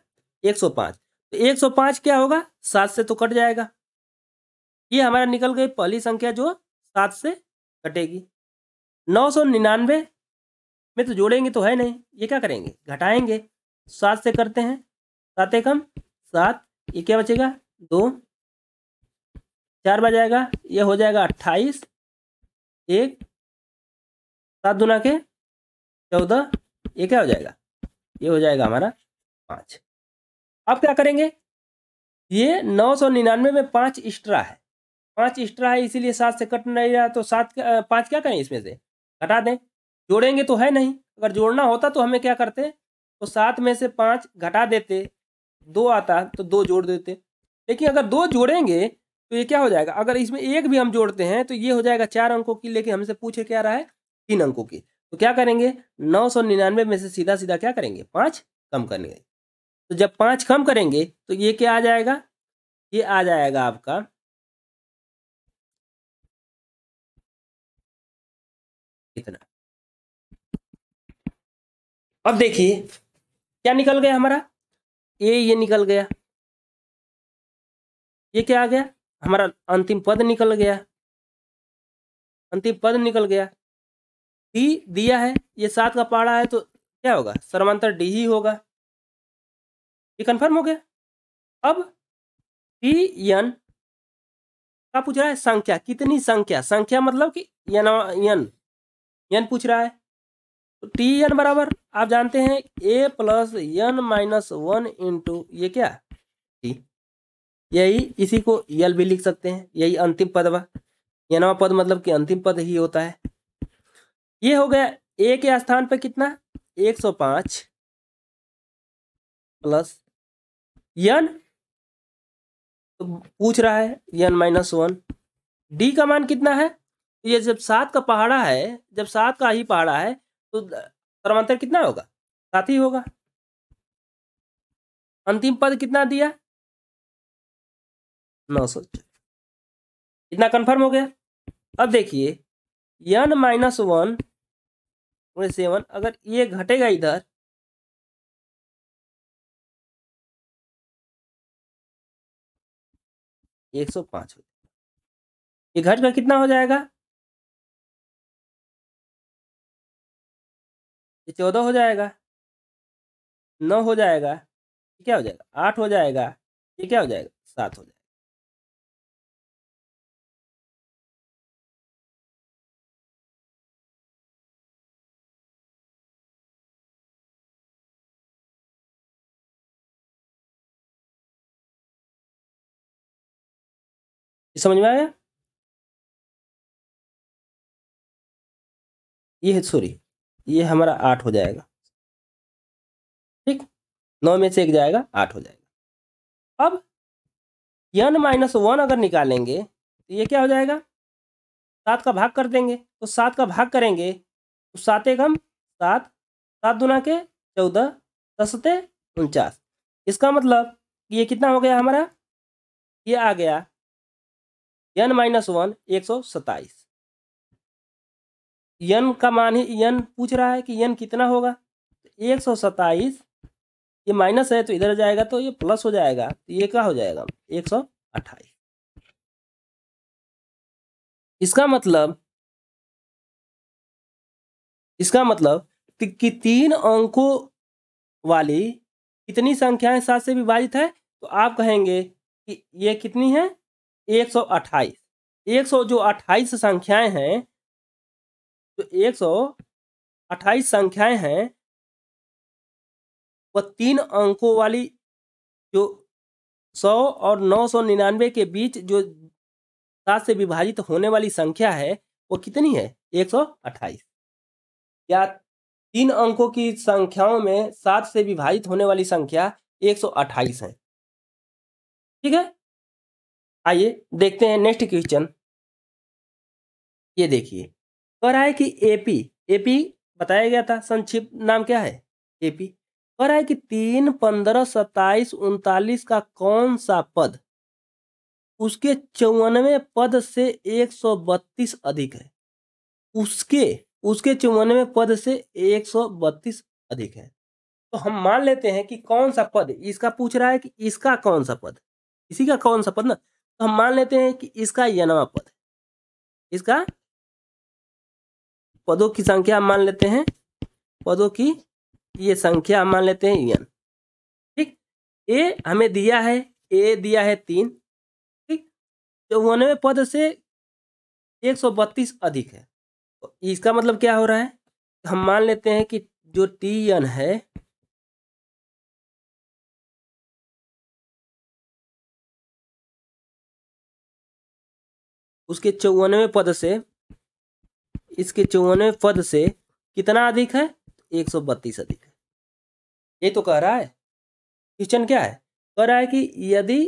Speaker 1: एक सौ पाँच तो एक सौ पाँच क्या होगा
Speaker 2: सात से तो कट जाएगा ये हमारा निकल गई पहली संख्या जो सात से कटेगी नौ सौ निन्यानवे में तो जोड़ेंगे तो है नहीं ये क्या करेंगे घटाएंगे सात से करते हैं सात एक हम सात ये क्या बचेगा दो चार बजाएगा ये हो जाएगा अट्ठाईस
Speaker 1: एक सात दुना के चौदह ये क्या हो जाएगा ये हो जाएगा हमारा पाँच अब क्या करेंगे ये
Speaker 2: नौ सौ निन्यानवे में पाँच एक्स्ट्रा है पाँच एक्स्ट्रा है इसीलिए सात से कट नहीं रहा तो सात पाँच क्या करें इसमें से घटा दें जोड़ेंगे तो है नहीं अगर जोड़ना होता तो हमें क्या करते तो सात में से पाँच घटा देते दो आता तो दो जोड़ देते लेकिन अगर दो जोड़ेंगे तो ये क्या हो जाएगा अगर इसमें एक भी हम जोड़ते हैं तो ये हो जाएगा चार अंकों की लेकिन हमसे पूछे क्या रहा है तीन अंकों की तो क्या करेंगे नौ सौ निन्यानवे में से सीधा सीधा क्या करेंगे पाँच कम करेंगे तो जब पाँच कम करेंगे तो ये क्या आ जाएगा
Speaker 1: ये आ जाएगा आपका इतना अब देखिए क्या निकल गया हमारा ये ये निकल गया
Speaker 2: ये क्या आ गया हमारा अंतिम पद निकल गया अंतिम पद निकल गया डी दिया है ये सात का पाड़ा है तो क्या होगा सर्वांतर डी ही होगा ये कन्फर्म हो गया अब पी एन का पूछ रहा है संख्या कितनी संख्या संख्या मतलब कि यन यन यन पूछ रहा है तो टी एन बराबर आप जानते हैं A plus N minus one into ये क्या टी यही इसी को यल भी लिख सकते हैं यही अंतिम पद वा यनवा पद मतलब कि अंतिम पद ही होता है ये हो गया ए के स्थान पर कितना 105 प्लस यन तो पूछ रहा है यन माइनस वन डी का मान कितना है तो ये जब सात का पहाड़ा है जब सात का ही पहाड़ा है तो परमांतर कितना होगा
Speaker 1: सात ही होगा अंतिम पद कितना दिया नौ सौ इतना कंफर्म हो गया अब देखिए यन माइनस वन सेवन अगर ये घटेगा इधर एक सौ पांच हो जाएगा ये कर कितना हो जाएगा ये चौदह हो जाएगा नौ हो जाएगा ये क्या हो जाएगा आठ हो जाएगा ये क्या हो जाएगा सात हो जाएगा ये समझ में आया ये है सॉरी ये हमारा आठ हो जाएगा ठीक नौ में से एक जाएगा आठ हो जाएगा अब
Speaker 2: यन माइनस वन अगर निकालेंगे तो ये क्या हो जाएगा सात का भाग कर देंगे तो सात का भाग करेंगे तो सात एक हम सात सात दुना के चौदह दस उनचास इसका मतलब ये कितना हो गया हमारा ये आ गया एन माइनस वन एक सौ सत्ताईस एन का मान ही एन पूछ रहा है कि एन कितना होगा एक सौ सत्ताईस ये माइनस है तो इधर जाएगा तो ये प्लस हो जाएगा तो ये क्या हो जाएगा
Speaker 1: एक सौ अट्ठाईस इसका मतलब इसका मतलब कि तीन अंकों
Speaker 2: वाली कितनी संख्याएं सात से विभाजित है तो आप कहेंगे कि ये कितनी है एक सौ अट्ठाईस एक सौ जो अट्ठाईस संख्याएं हैं
Speaker 1: जो एक सौ अट्ठाईस संख्याएं हैं वह तीन अंकों वाली जो सौ और
Speaker 2: नौ सौ निन्यानवे के बीच जो सात से विभाजित होने वाली संख्या है वो कितनी है एक सौ अट्ठाईस या तीन अंकों की संख्याओं में सात से विभाजित होने वाली संख्या एक सौ अट्ठाईस है ठीक है आइए देखते हैं नेक्स्ट क्वेश्चन ये देखिए कह रहा है कि एपी एपी बताया गया था संक्षिप्त नाम क्या है एपी कह रहा है कि तीन पंद्रह सत्ताईस उनतालीस का कौन सा पद उसके चौवनवे पद से एक सौ बत्तीस अधिक है उसके उसके चौवनवे पद से एक सौ बत्तीस अधिक है तो हम मान लेते हैं कि कौन सा पद इसका पूछ रहा है कि इसका कौन सा पद इसी का कौन सा पद ना तो हम मान लेते हैं कि इसका यनवा पद इसका पदों की संख्या मान लेते हैं पदों की ये संख्या मान लेते हैं यन ठीक ए हमें दिया है ए दिया है तीन ठीक चौवनवे पद से एक सौ बत्तीस अधिक है
Speaker 1: तो इसका मतलब क्या हो रहा है हम मान लेते हैं कि जो टी एन है उसके चौवनवे पद से
Speaker 2: इसके चौवनवे पद से कितना अधिक है एक सौ बत्तीस अधिक है ये तो कह रहा है क्वेश्चन क्या है कह रहा है कि यदि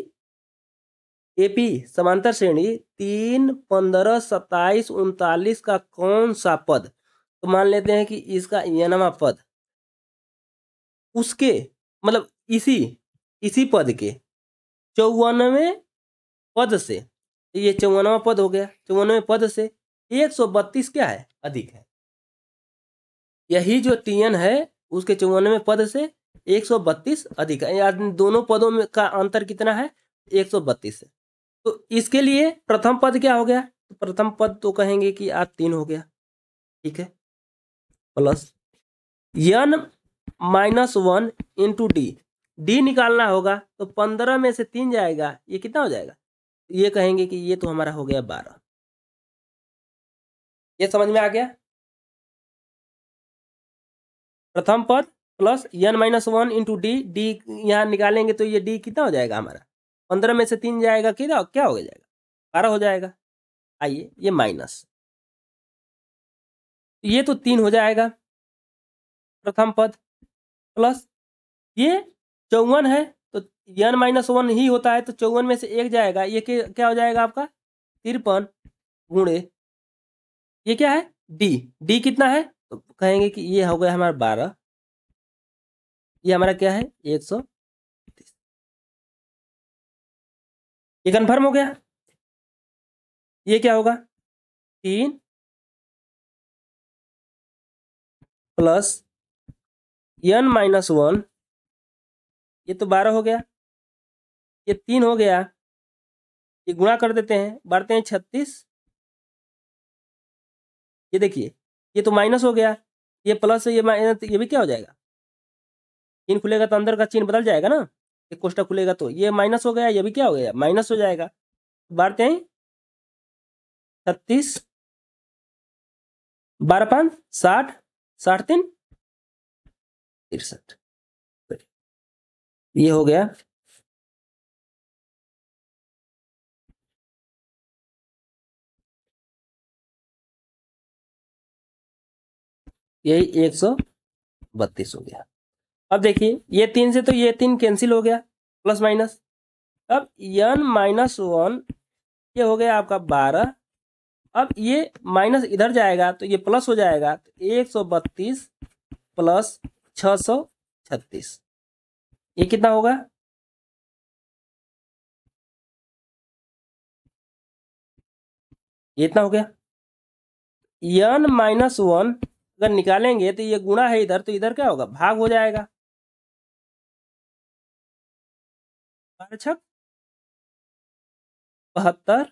Speaker 2: एपी समांतर श्रेणी तीन पंद्रह सत्ताईस उनतालीस का कौन सा पद तो मान लेते हैं कि इसका यनवा पद उसके मतलब इसी इसी पद के चौवनवे पद से ये चौवनवा पद हो गया चौवनवे पद से एक सौ बत्तीस क्या है अधिक है यही जो टीएन है उसके चौवनवे पद से एक सौ बत्तीस अधिक है या दोनों पदों में का अंतर कितना है एक सौ बत्तीस है तो इसके लिए प्रथम पद क्या हो गया तो प्रथम पद तो कहेंगे कि आप तीन हो गया ठीक है प्लस यन minus one into D D निकालना होगा तो पंद्रह में से तीन जाएगा ये कितना
Speaker 1: हो जाएगा ये कहेंगे कि ये तो हमारा हो गया बारह ये समझ में आ गया प्रथम पद plus
Speaker 2: N minus one into D d यहाँ निकालेंगे तो ये डी कितना हो जाएगा हमारा पंद्रह में से
Speaker 1: तीन जाएगा कितना क्या हो जाएगा बारह हो जाएगा आइए ये माइनस ये तो तीन हो जाएगा प्रथम पद
Speaker 2: प्लस ये चौवन है यन माइनस वन ही होता है तो चौवन में से एक जाएगा ये क्या हो जाएगा आपका तिरपन गुणे ये क्या है डी डी कितना है तो कहेंगे कि ये हो गया हमारा बारह
Speaker 1: ये हमारा क्या है एक सौ ये कन्फर्म हो गया ये क्या होगा तीन प्लस एन माइनस वन ये तो बारह हो गया ये तीन हो गया ये गुणा कर देते हैं बढ़ते हैं छत्तीस
Speaker 2: ये देखिए ये तो माइनस हो गया ये प्लस ये माइनस ये भी क्या हो जाएगा चीन खुलेगा तो अंदर का चीन बदल जाएगा ना एक कोष्टा खुलेगा तो ये माइनस हो गया ये भी क्या हो गया
Speaker 1: माइनस हो जाएगा बढ़ते हैं छत्तीस बारह पाँच साठ साठ तीन तिरसठ ये हो गया यही एक सौ बत्तीस हो गया
Speaker 2: अब देखिए ये तीन से तो ये तीन कैंसिल हो गया प्लस माइनस अब यन माइनस वन ये हो गया आपका बारह अब ये माइनस इधर जाएगा तो ये प्लस हो जाएगा तो एक सौ बत्तीस प्लस छ सौ
Speaker 1: छत्तीस ये कितना होगा ये इतना हो गया
Speaker 2: यन माइनस वन अगर निकालेंगे तो ये गुणा है इधर तो इधर क्या होगा भाग हो जाएगा
Speaker 1: बहत्तर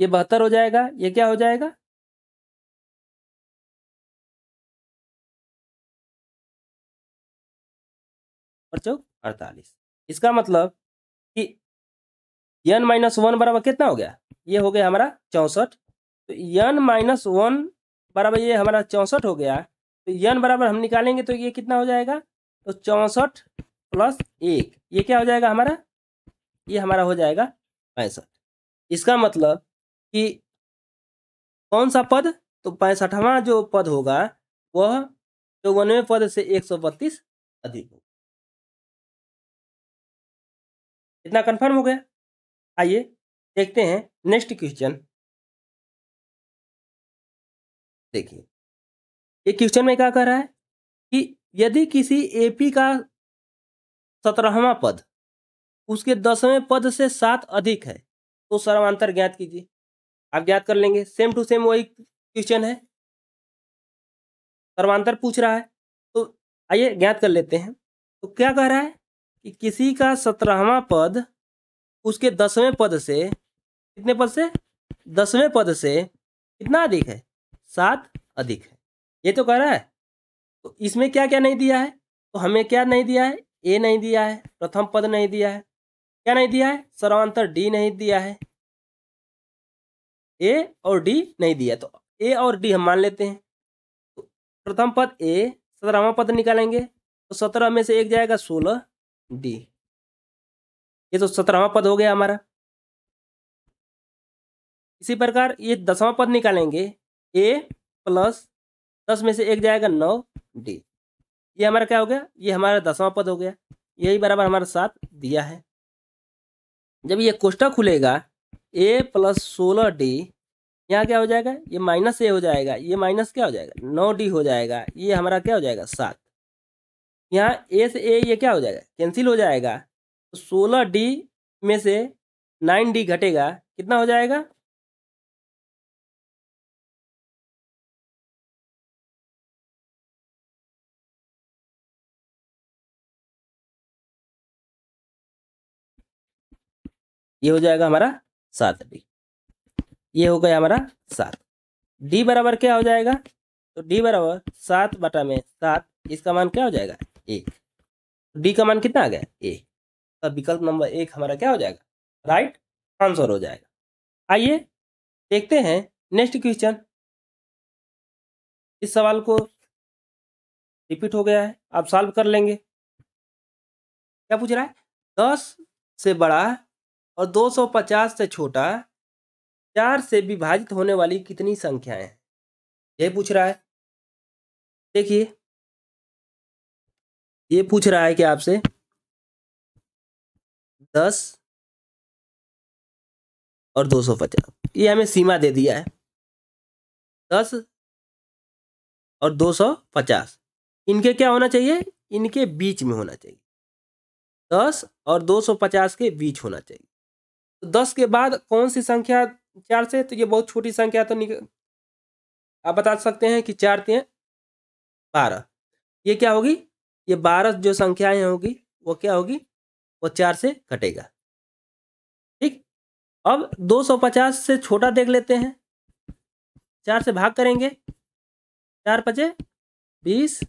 Speaker 1: ये बहत्तर हो जाएगा ये क्या हो जाएगा अड़तालीस इसका मतलब कि n माइनस वन
Speaker 2: बराबर कितना हो गया ये हो गया हमारा चौंसठ तो यन माइनस वन बराबर ये हमारा चौंसठ हो गया तो यन बराबर हम निकालेंगे तो ये कितना हो जाएगा तो चौंसठ प्लस एक ये क्या हो जाएगा हमारा ये हमारा हो जाएगा पैंसठ इसका मतलब कि कौन सा पद तो पैंसठवां
Speaker 1: जो पद होगा वह चौवनवे तो पद से एक सौ बत्तीस अधिक होगा इतना कन्फर्म हो गया आइए देखते हैं नेक्स्ट क्वेश्चन देखिए ये क्वेश्चन में क्या कह रहा है कि यदि किसी एपी का
Speaker 2: सत्रहवा पद उसके दसवें पद से सात अधिक है तो सर्वांतर ज्ञात कीजिए आप ज्ञात कर लेंगे सेम टू सेम वही क्वेश्चन है सर्वांतर पूछ रहा है तो आइए ज्ञात कर लेते हैं तो क्या कह रहा है कि किसी का सत्रहवा पद उसके दसवें पद से कितने पद से दसवें पद से कितना अधिक है सात अधिक है ये तो कह रहा है तो इसमें क्या क्या नहीं दिया है तो हमें क्या नहीं दिया है ए नहीं दिया है प्रथम पद नहीं दिया है क्या नहीं दिया है सर्वांतर डी नहीं दिया है ए और डी नहीं दिया तो ए और डी हम मान लेते हैं तो प्रथम पद ए सत्रहवा पद निकालेंगे तो सत्रह में से एक जाएगा सोलह डी ये तो सत्रहवा पद हो गया हमारा इसी प्रकार ये दसवां पद निकालेंगे ए प्लस दस में से एक जाएगा नौ डी ये हमारा क्या हो गया ये हमारा दसवां पद हो गया यही बराबर हमारा साथ दिया है जब ये कोष्टा खुलेगा ए प्लस सोलह डी यहाँ क्या हो जाएगा ये माइनस ए हो जाएगा ये माइनस क्या हो जाएगा नौ डी हो जाएगा ये हमारा क्या हो जाएगा सात यहाँ ए से ए ये
Speaker 1: क्या हो जाएगा कैंसिल हो जाएगा तो सोलह डी में से नाइन डी घटेगा कितना हो जाएगा ये हो जाएगा हमारा सात डी ये हो गया हमारा सात डी बराबर क्या हो जाएगा तो
Speaker 2: डी बराबर सात बटा में सात इसका मान क्या हो जाएगा एक डी का मान कितना आ गया एक तो विकल्प नंबर एक हमारा क्या हो जाएगा राइट आंसर हो
Speaker 1: जाएगा आइए देखते हैं नेक्स्ट क्वेश्चन इस सवाल को रिपीट हो गया है आप सॉल्व कर लेंगे
Speaker 2: क्या पूछ रहा है दस से बड़ा और 250 से छोटा चार से विभाजित होने वाली कितनी संख्याएं हैं ये पूछ
Speaker 1: रहा है देखिए ये पूछ रहा है कि आपसे दस और दो सौ पचास ये हमें सीमा दे दिया है दस
Speaker 2: और दो सौ पचास इनके क्या होना चाहिए इनके बीच में होना चाहिए दस और दो सौ पचास के बीच होना चाहिए दस के बाद कौन सी संख्या चार से तो ये बहुत छोटी संख्या तो निक... आप बता सकते हैं कि चार तीन बारह ये क्या होगी ये बारह जो संख्याएं होगी वो क्या होगी वो चार से कटेगा ठीक अब 250 से छोटा देख लेते हैं चार से भाग करेंगे
Speaker 1: चार पचे बीस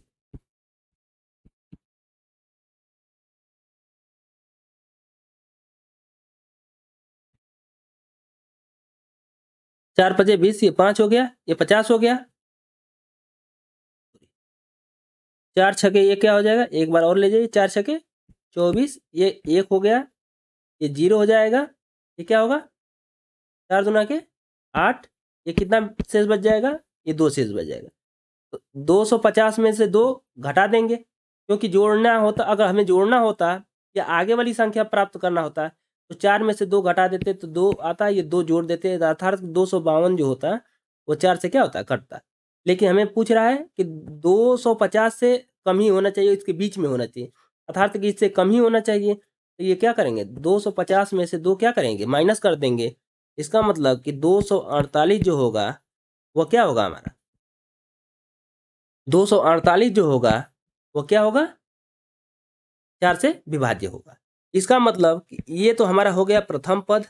Speaker 1: चार पचे बीस ये पांच हो गया ये पचास हो गया चार छके ये क्या हो जाएगा एक बार और ले जाइए चार छके
Speaker 2: चौबीस ये एक हो गया ये जीरो हो जाएगा ये क्या होगा चार दुना के आठ ये कितना शेष बच जाएगा ये दो शेष बच जाएगा तो दो सौ पचास में से दो घटा देंगे क्योंकि जोड़ना होता अगर हमें जोड़ना होता या आगे वाली संख्या प्राप्त करना होता तो चार में से दो घटा देते तो दो आता है ये दो जोड़ देते अर्थात दो सौ बावन जो होता है वो चार से क्या होता है घटता लेकिन हमें पूछ रहा है कि दो सौ पचास से कम ही होना चाहिए इसके बीच में होना चाहिए अर्थात कि इससे कम ही होना चाहिए तो ये क्या करेंगे दो सौ पचास में से दो क्या करेंगे माइनस कर देंगे इसका मतलब कि दो सौ अड़तालीस जो होगा वह क्या होगा हमारा दो सौ अड़तालीस जो होगा वो क्या होगा चार से विभाज्य होगा इसका मतलब ये तो हमारा हो गया प्रथम पद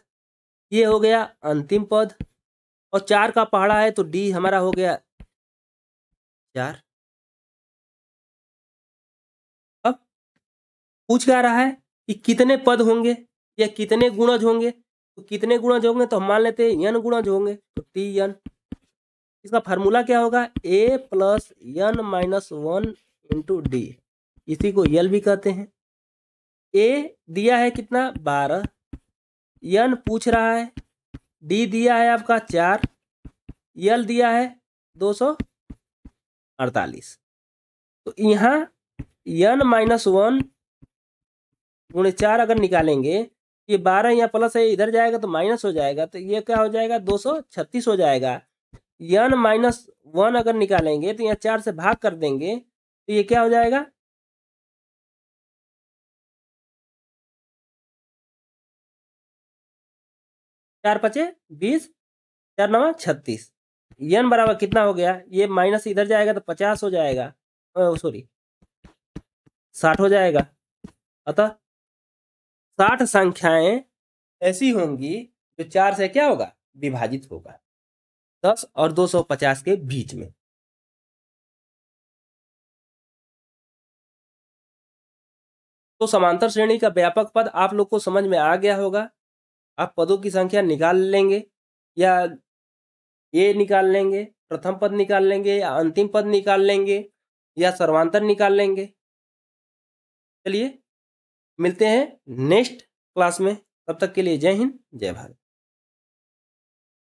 Speaker 1: ये हो गया अंतिम पद और चार का पहाड़ा है तो डी हमारा हो गया चार अब पूछ क्या रहा है कि कितने पद होंगे या कितने गुणज होंगे तो कितने
Speaker 2: गुणज होंगे तो हम मान लेते हैं यन गुणज होंगे तो टी यन इसका फार्मूला क्या होगा a plus N minus one into D इसी को यल भी कहते हैं ए दिया है कितना बारह यन पूछ रहा है डी दिया है आपका चार यल दिया है दो सौ अड़तालीस तो यहाँ यन माइनस वन गुणे चार अगर निकालेंगे ये बारह यहाँ प्लस है इधर जाएगा तो माइनस हो जाएगा तो ये क्या हो जाएगा दो सौ छत्तीस हो जाएगा यन माइनस वन अगर
Speaker 1: निकालेंगे तो यहाँ चार से भाग कर देंगे तो ये क्या हो जाएगा चार पचे बीस चार नवा छत्तीस यन बराबर कितना हो गया ये माइनस
Speaker 2: इधर जाएगा तो पचास हो जाएगा सॉरी साठ हो जाएगा अतः साठ संख्याएं ऐसी होंगी जो
Speaker 1: चार से क्या होगा विभाजित होगा दस और दो सौ पचास के बीच में तो समांतर श्रेणी का व्यापक पद आप लोग को समझ में आ गया होगा आप पदों की संख्या
Speaker 2: निकाल लेंगे या ये निकाल लेंगे प्रथम पद निकाल लेंगे या अंतिम पद निकाल लेंगे या सर्वांतर निकाल लेंगे चलिए
Speaker 1: मिलते हैं नेक्स्ट क्लास में तब तक के लिए जय हिंद जय भारत